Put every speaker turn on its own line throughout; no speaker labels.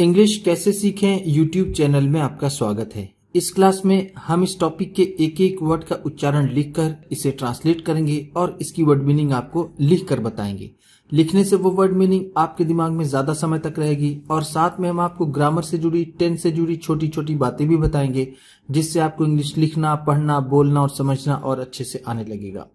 English कैसे सीखें YouTube channel में आपका स्वागत है इस क्लास में हम इस टॉपिक के एक एक वर्ड का उच्चारण लिखकर इसे ट्रांसलेट करेंगे और इसकी वर्ड मीनिंग आपको लिखकर बताएंगे लिखने से वो वर्ड मीनिंग आपके दिमाग में ज्यादा समय तक रहेगी और साथ में हम आपको ग्रामर से जुड़ी टेन से जुड़ी छोटी छोटी बातें भी बताएंगे जिससे आपको इंग्लिश लिखना पढ़ना बोलना और समझना और अच्छे से आने लगेगा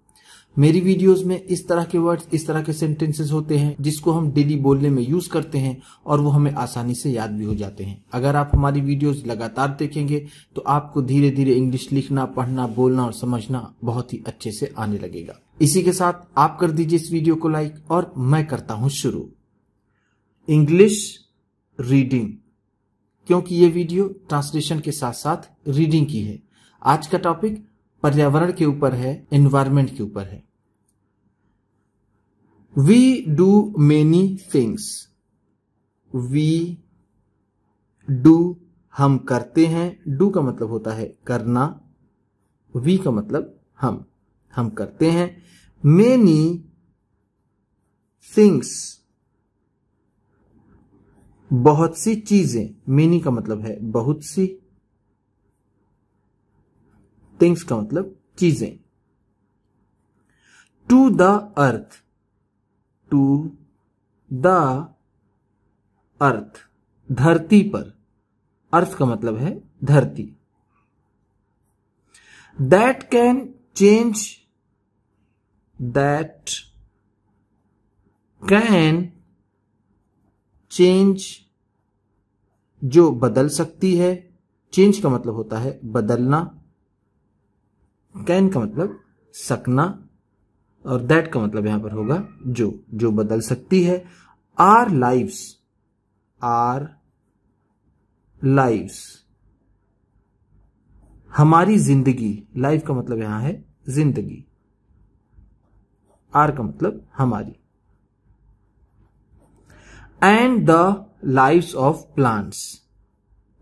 मेरी वीडियोस में इस तरह के वर्ड्स इस तरह के सेंटेंसेस होते हैं जिसको हम डेली बोलने में यूज करते हैं और वो हमें आसानी से याद भी हो जाते हैं अगर आप हमारी वीडियोस लगातार देखेंगे तो आपको धीरे धीरे इंग्लिश लिखना पढ़ना बोलना और समझना बहुत ही अच्छे से आने लगेगा इसी के साथ आप कर दीजिए इस वीडियो को लाइक और मैं करता हूं शुरू इंग्लिश रीडिंग क्योंकि ये वीडियो ट्रांसलेशन के साथ साथ रीडिंग की है आज का टॉपिक पर्यावरण के ऊपर है एनवायरमेंट के ऊपर है we do many things we do हम करते हैं डू का मतलब होता है करना वी का मतलब हम हम करते हैं मेनी थिंग्स बहुत सी चीजें मेनी का मतलब है बहुत सी थिंग्स का मतलब चीजें to the earth to the earth धरती पर अर्थ का मतलब है धरती that can change that can change जो बदल सकती है चेंज का मतलब होता है बदलना कैन का मतलब सकना और दैट का मतलब यहां पर होगा जो जो बदल सकती है आर लाइव्स आर लाइव्स हमारी जिंदगी लाइफ का मतलब यहां है जिंदगी आर का मतलब हमारी and the lives of plants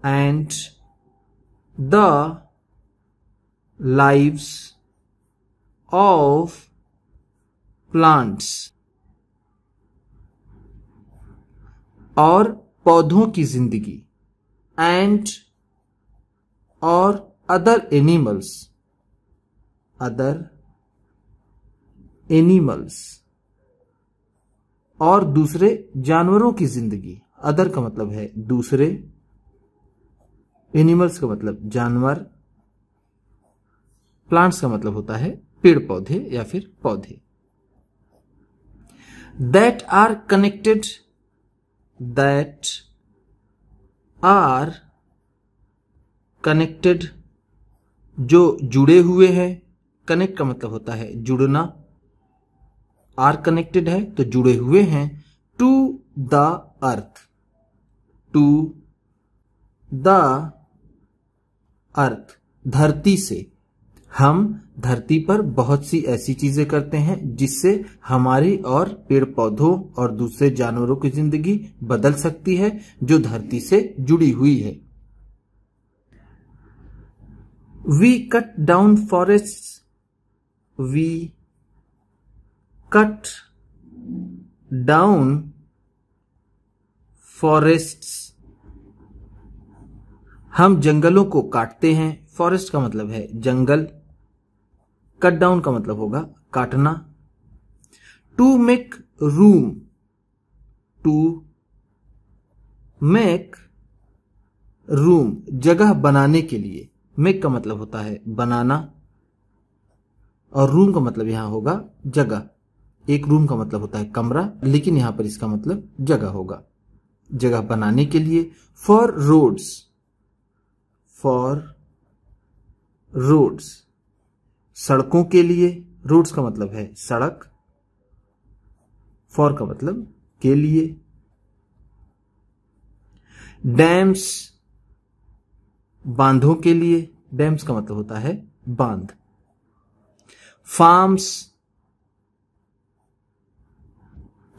and the lives of plants और पौधों की जिंदगी एंड और अदर एनिमल्स अदर एनिमल्स और दूसरे जानवरों की जिंदगी अदर का मतलब है दूसरे एनिमल्स का मतलब जानवर प्लांट्स का मतलब होता है पेड़ पौधे या फिर पौधे that are connected that are connected जो जुड़े हुए हैं कनेक्ट का मतलब होता है जुड़ना आर कनेक्टेड है तो जुड़े हुए हैं to the earth to the earth धरती से हम धरती पर बहुत सी ऐसी चीजें करते हैं जिससे हमारी और पेड़ पौधों और दूसरे जानवरों की जिंदगी बदल सकती है जो धरती से जुड़ी हुई है we cut down forest we cut down forest हम जंगलों को काटते हैं फॉरेस्ट का मतलब है जंगल कट डाउन का मतलब होगा काटना to make room to make room जगह बनाने के लिए मेक का मतलब होता है बनाना और रूम का मतलब यहां होगा जगह एक रूम का मतलब होता है कमरा लेकिन यहां पर इसका मतलब जगह होगा जगह बनाने के लिए फॉर रोड्स फॉर रोड्स सड़कों के लिए रूट्स का मतलब है सड़क फॉर का मतलब के लिए डैम्स बांधों के लिए डैम्स का मतलब होता है बांध फार्म्स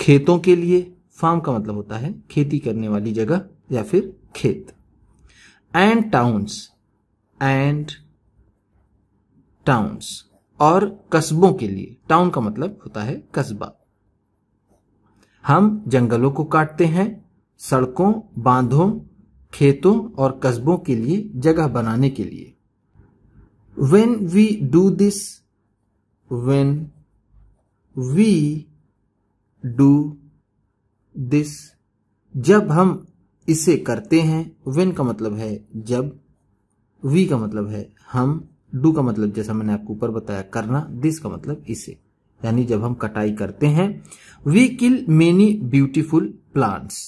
खेतों के लिए फार्म का मतलब होता है खेती करने वाली जगह या फिर खेत एंड टाउन्स एंड टाउन्स और कस्बों के लिए टाउन का मतलब होता है कस्बा हम जंगलों को काटते हैं सड़कों बांधों खेतों और कस्बों के लिए जगह बनाने के लिए when we do this when we do this जब हम इसे करते हैं वेन का मतलब है जब वी का मतलब है हम डू का मतलब जैसा मैंने आपको ऊपर बताया करना दिस का मतलब इसे यानी जब हम कटाई करते हैं we kill many beautiful plants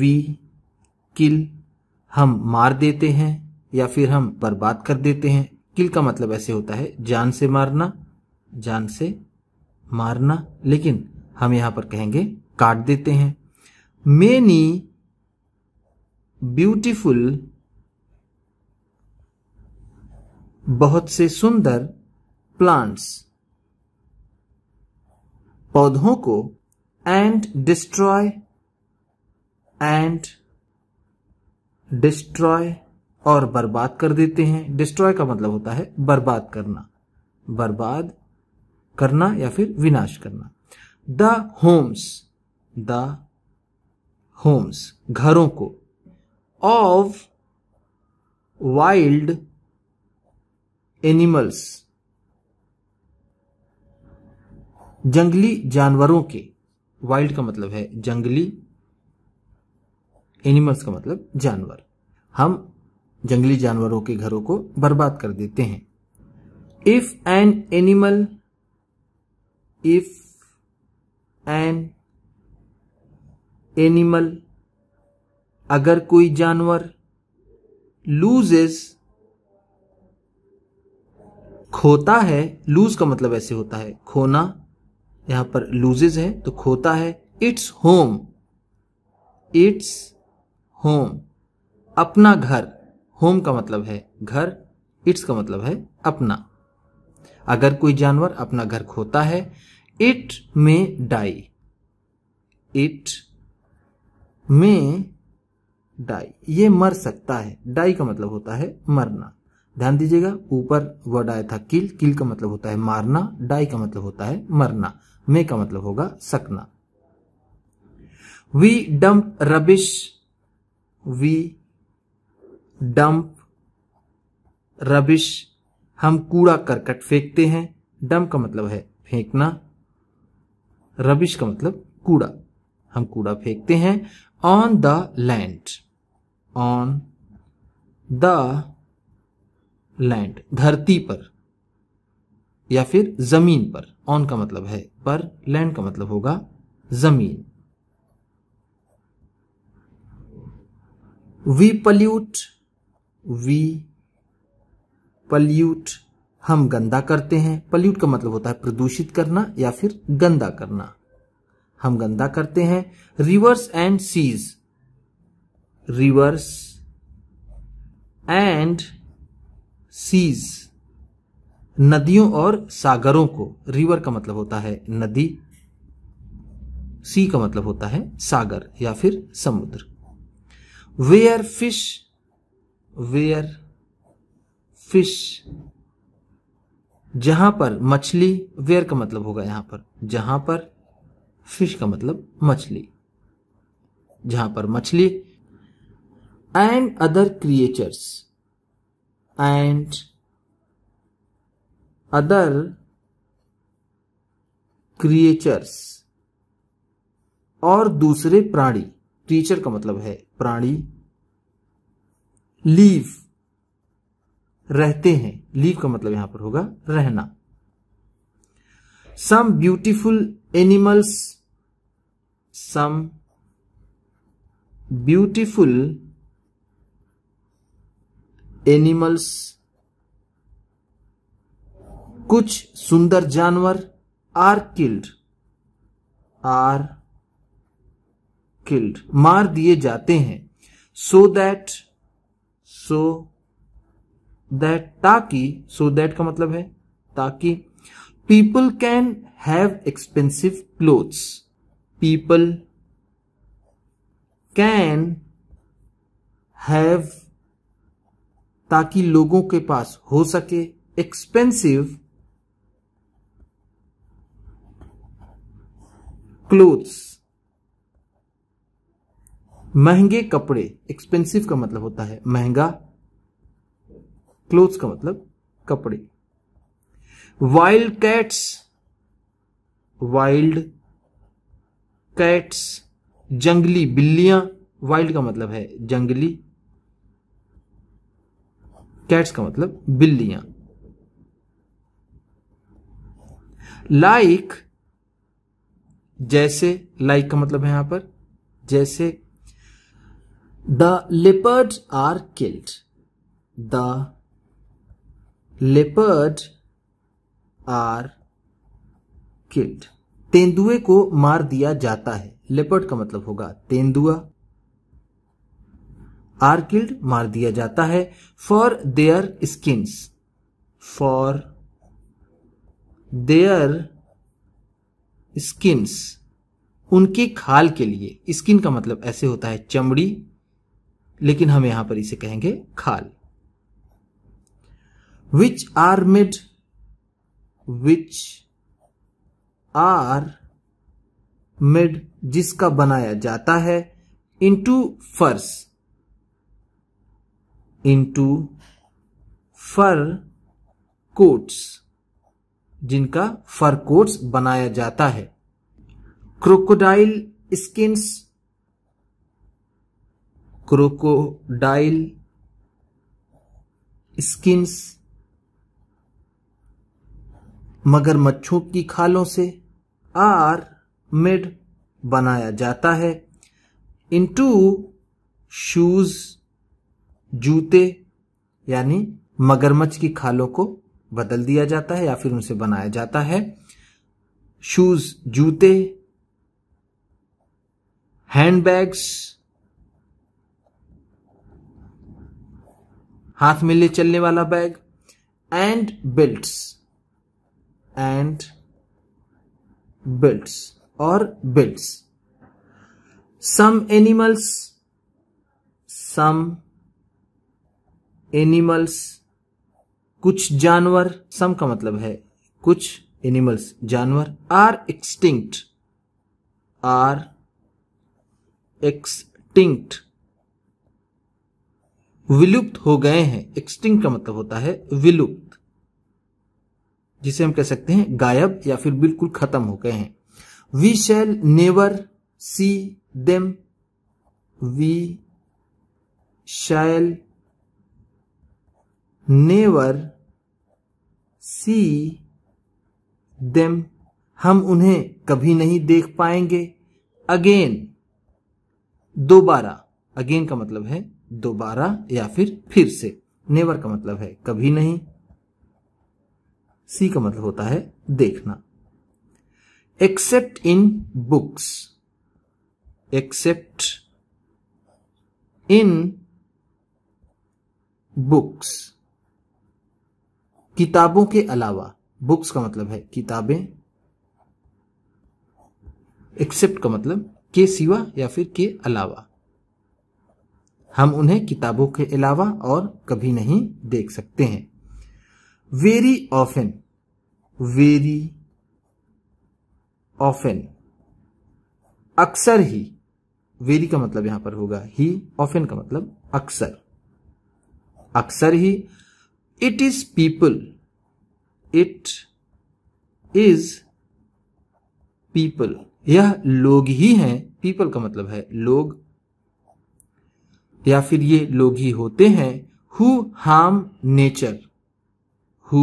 we kill हम मार देते हैं या फिर हम बर्बाद कर देते हैं किल का मतलब ऐसे होता है जान से मारना जान से मारना लेकिन हम यहां पर कहेंगे काट देते हैं मेनी ब्यूटीफुल बहुत से सुंदर प्लांट्स पौधों को एंड डिस्ट्रॉय एंड डिस्ट्रॉय और बर्बाद कर देते हैं डिस्ट्रॉय का मतलब होता है बर्बाद करना बर्बाद करना या फिर विनाश करना द होम्स द होम्स घरों को ऑफ वाइल्ड एनिमल्स जंगली जानवरों के वाइल्ड का मतलब है जंगली एनिमल्स का मतलब जानवर हम जंगली जानवरों के घरों को बर्बाद कर देते हैं if an animal if an animal अगर कोई जानवर लूजेज खोता है लूज का मतलब ऐसे होता है खोना यहां पर लूजेज है तो खोता है इट्स होम इट्स होम अपना घर होम का मतलब है घर इट्स का मतलब है अपना अगर कोई जानवर अपना घर खोता है it may die it may die ये मर सकता है डाई का मतलब होता है मरना ध्यान दीजिएगा ऊपर वर्ड आया था किल किल का मतलब होता है मारना डाई का मतलब होता है मरना मे का मतलब होगा सकना we dump rubbish we dump rubbish हम कूड़ा करकट फेंकते हैं डंप का मतलब है फेंकना रबिश का मतलब कूड़ा हम कूड़ा फेंकते हैं on the land on the land धरती पर या फिर जमीन पर ऑन का मतलब है पर लैंड का मतलब होगा जमीन वी पल्यूट वी पल्यूट हम गंदा करते हैं पल्यूट का मतलब होता है प्रदूषित करना या फिर गंदा करना हम गंदा करते हैं rivers and seas rivers and seas नदियों और सागरों को रिवर का मतलब होता है नदी सी का मतलब होता है सागर या फिर समुद्र वेयर फिश वेयर फिश जहां पर मछली वेयर का मतलब होगा यहां पर जहां पर फिश का मतलब मछली जहां पर मछली and other creatures and other creatures और दूसरे प्राणी क्रिएचर का मतलब है प्राणी लीव रहते हैं लीव का मतलब यहां पर होगा रहना some beautiful animals some beautiful animals कुछ सुंदर जानवर आर किल्ड आर किल्ड मार दिए जाते हैं सो दैट सो दैट ताकि सो दैट का मतलब है ताकि people can have expensive clothes people can have ताकि लोगों के पास हो सके एक्सपेंसिव क्लोथ्स महंगे कपड़े एक्सपेंसिव का मतलब होता है महंगा क्लोथ्स का मतलब कपड़े वाइल्ड कैट्स वाइल्ड कैट्स जंगली बिल्लियां वाइल्ड का मतलब है जंगली कैट्स का मतलब बिल्लियां लाइक like, जैसे लाइक like का मतलब है यहां पर जैसे the leopard are killed the leopard are killed तेंदुए को मार दिया जाता है लेपर्ड का मतलब होगा तेंदुआ आर किल्ड मार दिया जाता है for their skins for their skins उनकी खाल के लिए स्किन का मतलब ऐसे होता है चमड़ी लेकिन हम यहां पर इसे कहेंगे खाल which are made which are made जिसका बनाया जाता है इंटू फर्श इंटू फर कोट्स जिनका फर कोट्स बनाया जाता है क्रोकोडाइल स्किन्स क्रोकोडाइल स्किन्स मगरमच्छों की खालों से आर मेड बनाया जाता है इंटू शूज़ जूते यानी मगरमच्छ की खालों को बदल दिया जाता है या फिर उनसे बनाया जाता है शूज जूते हैंडबैग्स हाथ में ले चलने वाला bag and belts and belts और belts some animals some animals कुछ जानवर सम का मतलब है कुछ एनिमल्स जानवर आर एक्सटिंक्ट आर एक्सटिंक्ट विलुप्त हो गए हैं एक्सटिंक्ट का मतलब होता है विलुप्त जिसे हम कह सकते हैं गायब या फिर बिल्कुल खत्म हो गए हैं we shall never see them we shall never see them हम उन्हें कभी नहीं देख पाएंगे अगेन दोबारा अगेन का मतलब है दोबारा या फिर फिर से नेवर का मतलब है कभी नहीं सी का मतलब होता है देखना except in books except in books किताबों के अलावा बुक्स का मतलब है किताबें एक्सेप्ट का मतलब के सिवा या फिर के अलावा हम उन्हें किताबों के अलावा और कभी नहीं देख सकते हैं वेरी ऑफेन वेरी ऑफेन अक्सर ही वेरी का मतलब यहां पर होगा ही ऑफेन का मतलब अक्सर अक्सर ही it is people it is people यह लोग ही हैं पीपल का मतलब है लोग या फिर ये लोग ही होते हैं who harm nature who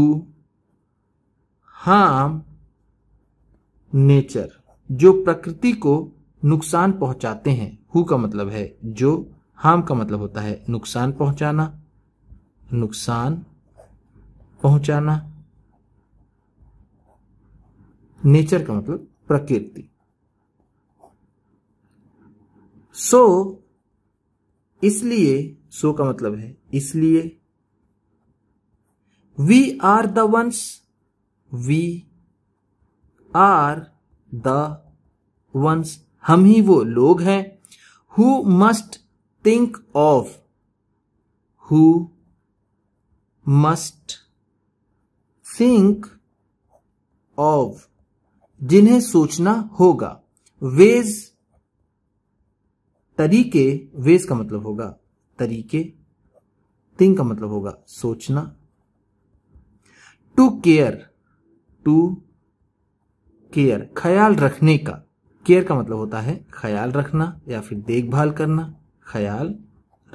harm nature जो प्रकृति को नुकसान पहुंचाते हैं हु का मतलब है जो हार्म का मतलब होता है नुकसान पहुंचाना नुकसान पहुंचाना नेचर का मतलब प्रकृति सो so, इसलिए सो so का मतलब है इसलिए we are the ones we are the ones हम ही वो लोग हैं who must think of who must think of जिन्हें सोचना होगा वेज तरीके वेज का मतलब होगा तरीके थिंक का मतलब होगा सोचना टू केयर टू केयर ख्याल रखने का केयर का मतलब होता है ख्याल रखना या फिर देखभाल करना ख्याल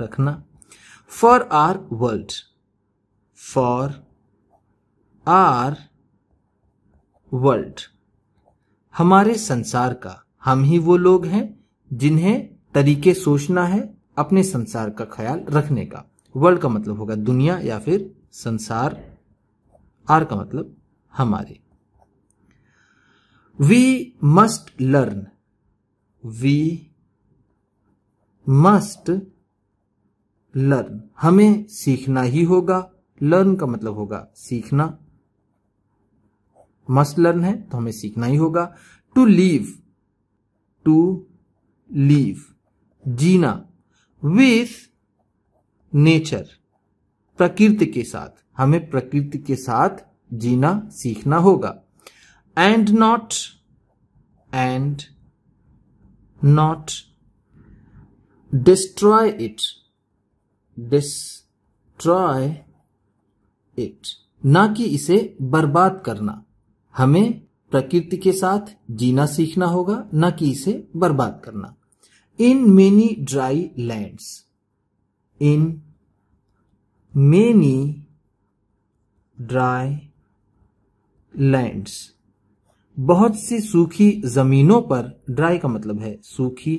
रखना for our world for our world हमारे संसार का हम ही वो लोग हैं जिन्हें तरीके सोचना है अपने संसार का ख्याल रखने का वर्ल्ड का मतलब होगा दुनिया या फिर संसार आर का मतलब हमारे we must learn we must learn हमें सीखना ही होगा लर्न का मतलब होगा सीखना मस्ट लर्न है तो हमें सीखना ही होगा टू लीव टू लीव जीना विथ नेचर प्रकृति के साथ हमें प्रकृति के साथ जीना सीखना होगा and not and not destroy it destroy it ना कि इसे बर्बाद करना हमें प्रकृति के साथ जीना सीखना होगा न कि इसे बर्बाद करना in many dry lands in many dry lands बहुत सी सूखी जमीनों पर ड्राई का मतलब है सूखी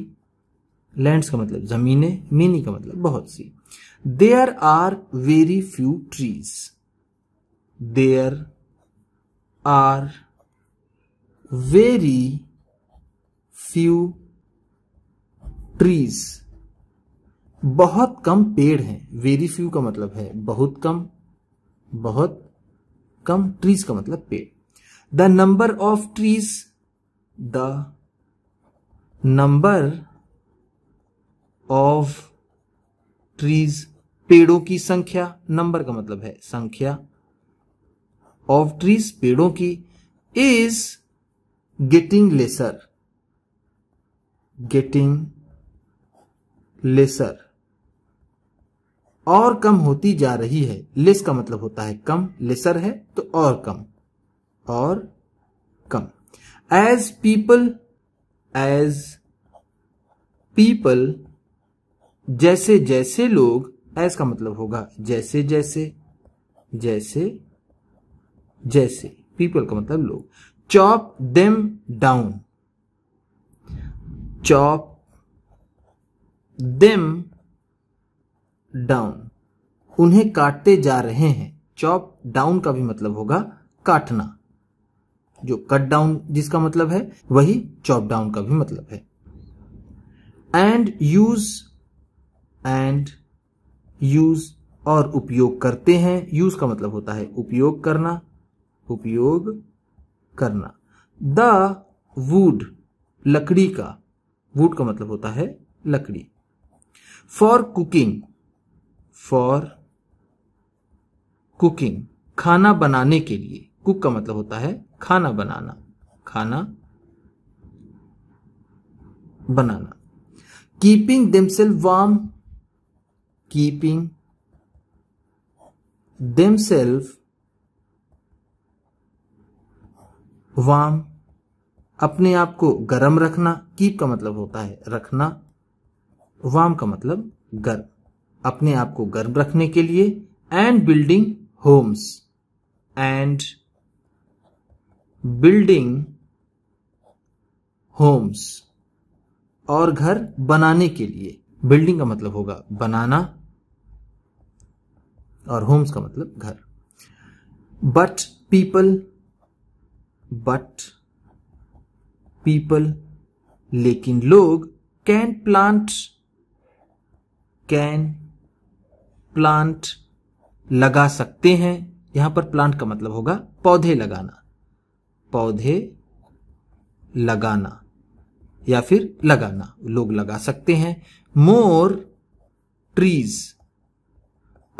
लैंड्स का मतलब जमीने मेनी का मतलब बहुत सी there are very few trees there are very few trees बहुत कम पेड़ हैं वेरी फ्यू का मतलब है बहुत कम बहुत कम ट्रीज का मतलब पेड़ the number of trees the number of trees पेड़ों की संख्या नंबर का मतलब है संख्या ऑफ ट्रीज पेड़ों की is getting lesser getting lesser और कम होती जा रही है लेस का मतलब होता है कम लेसर है तो और कम और कम एज पीपल एज पीपल जैसे जैसे लोग एज का मतलब होगा जैसे जैसे जैसे जैसे पीपल का मतलब लोग chop them down chop them down उन्हें काटते जा रहे हैं चॉप डाउन का भी मतलब होगा काटना जो कट डाउन जिसका मतलब है वही चॉप डाउन का भी मतलब है एंड यूज एंड यूज और उपयोग करते हैं यूज का मतलब होता है उपयोग करना उपयोग करना द वुड लकड़ी का वुड का मतलब होता है लकड़ी फॉर कुकिंग फॉर कुकिंग खाना बनाने के लिए कुक का मतलब होता है खाना बनाना खाना बनाना keeping themselves warm keeping themselves warm अपने आप को गर्म रखना कीप का मतलब होता है रखना वाम का मतलब गर्म अपने आप को गर्म रखने के लिए and building homes and building homes और घर बनाने के लिए बिल्डिंग का मतलब होगा बनाना और होम्स का मतलब घर बट पीपल बट पीपल लेकिन लोग कैन प्लांट कैन प्लांट लगा सकते हैं यहां पर प्लांट का मतलब होगा पौधे लगाना पौधे लगाना या फिर लगाना लोग लगा सकते हैं मोर ट्रीज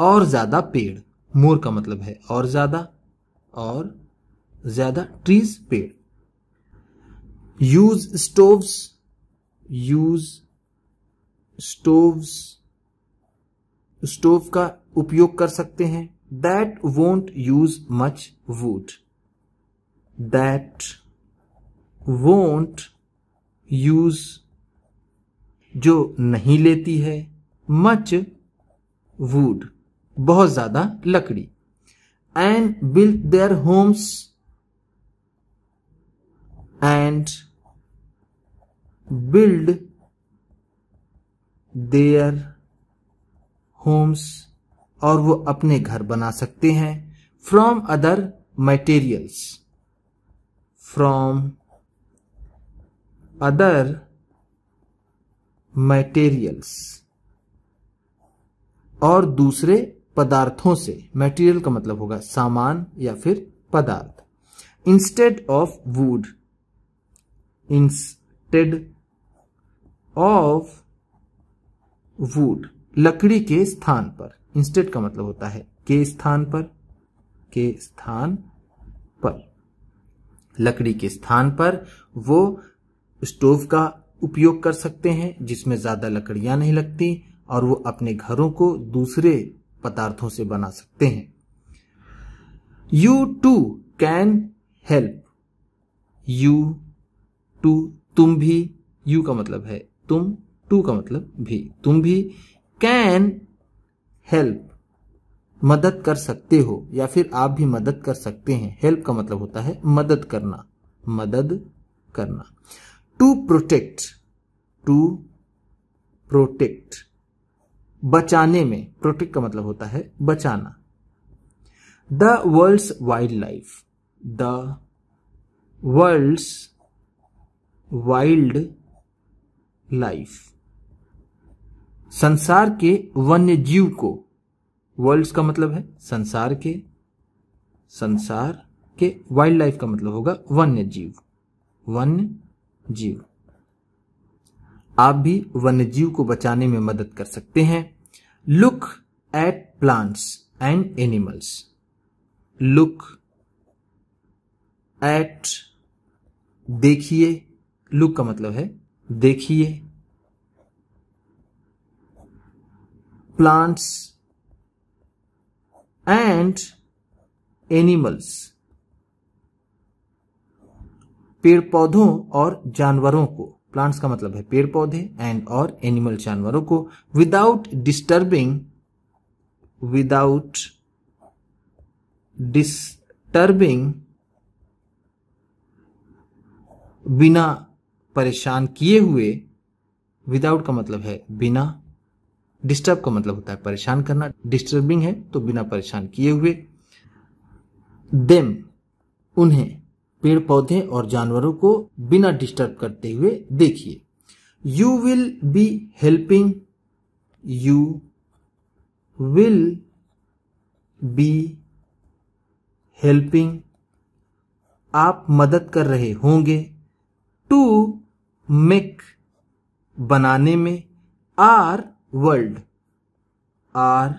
और ज्यादा पेड़ मोर का मतलब है और ज्यादा और ज्यादा ट्रीज पेड़ use stoves use stoves stove का उपयोग कर सकते हैं that won't use much wood that won't use जो नहीं लेती है मच वुड बहुत ज्यादा लकड़ी and build their homes and build their homes और वो अपने घर बना सकते हैं from other materials from other materials और दूसरे पदार्थों से मटेरियल का मतलब होगा सामान या फिर पदार्थ instead of wood instead of wood लकड़ी के स्थान पर इंस्टेड का मतलब होता है के स्थान पर के स्थान पर लकड़ी के स्थान पर वो स्टोव का उपयोग कर सकते हैं जिसमें ज्यादा लकड़ियां नहीं लगती और वो अपने घरों को दूसरे पदार्थों से बना सकते हैं you too can help you too तुम भी यू का मतलब है तुम टू का मतलब भी तुम भी कैन हेल्प मदद कर सकते हो या फिर आप भी मदद कर सकते हैं हेल्प का मतलब होता है मदद करना मदद करना टू प्रोटेक्ट टू प्रोटेक्ट बचाने में प्रोटेक्ट का मतलब होता है बचाना the world's wildlife the world's wildlife संसार के वन्य जीव को वर्ल्ड का मतलब है संसार के संसार के वाइल्ड लाइफ का मतलब होगा वन्य जीव वन्य जीव आप भी वन्य जीव को बचाने में मदद कर सकते हैं look at plants and animals look at देखिए लुक का मतलब है देखिए प्लांट्स एंड एनिमल्स पेड़ पौधों और जानवरों को प्लांट्स का मतलब है पेड़ पौधे एंड और एनिमल जानवरों को विदाउट डिस्टर्बिंग विदाउट डिस्टर्बिंग बिना परेशान किए हुए विदाउट का मतलब है बिना डिस्टर्ब का मतलब होता है परेशान करना डिस्टर्बिंग है तो बिना परेशान किए हुए देम उन्हें पेड़ पौधे और जानवरों को बिना डिस्टर्ब करते हुए देखिए you will be helping you will be helping आप मदद कर रहे होंगे टू मेक बनाने में आर वर्ल्ड आर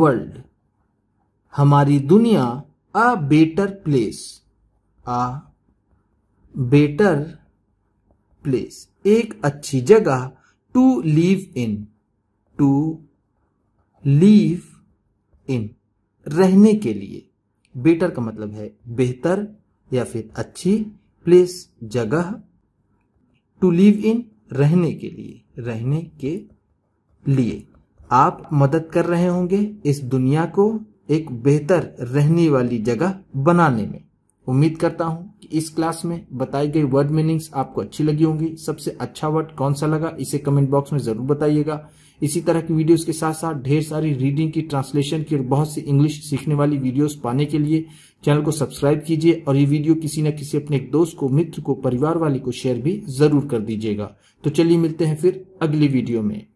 वर्ल्ड हमारी दुनिया a better place a better place एक अच्छी जगह to live in to live in रहने के लिए बेटर का मतलब है बेहतर या फिर अच्छी प्लेस जगह टू लिव इन रहने के लिए रहने के लिए आप मदद कर रहे होंगे इस दुनिया को एक बेहतर रहने वाली जगह बनाने में उम्मीद करता हूं कि इस क्लास में बताई गई वर्ड मीनिंग्स आपको अच्छी लगी होंगी सबसे अच्छा वर्ड कौन सा लगा इसे कमेंट बॉक्स में जरूर बताइएगा इसी तरह की वीडियोस के साथ साथ ढेर सारी रीडिंग की ट्रांसलेशन की और बहुत सी इंग्लिश सीखने वाली वीडियोस पाने के लिए चैनल को सब्सक्राइब कीजिए और ये वीडियो किसी न किसी अपने एक दोस्त को मित्र को परिवार वाले को शेयर भी जरूर कर दीजिएगा तो चलिए मिलते हैं फिर अगली वीडियो में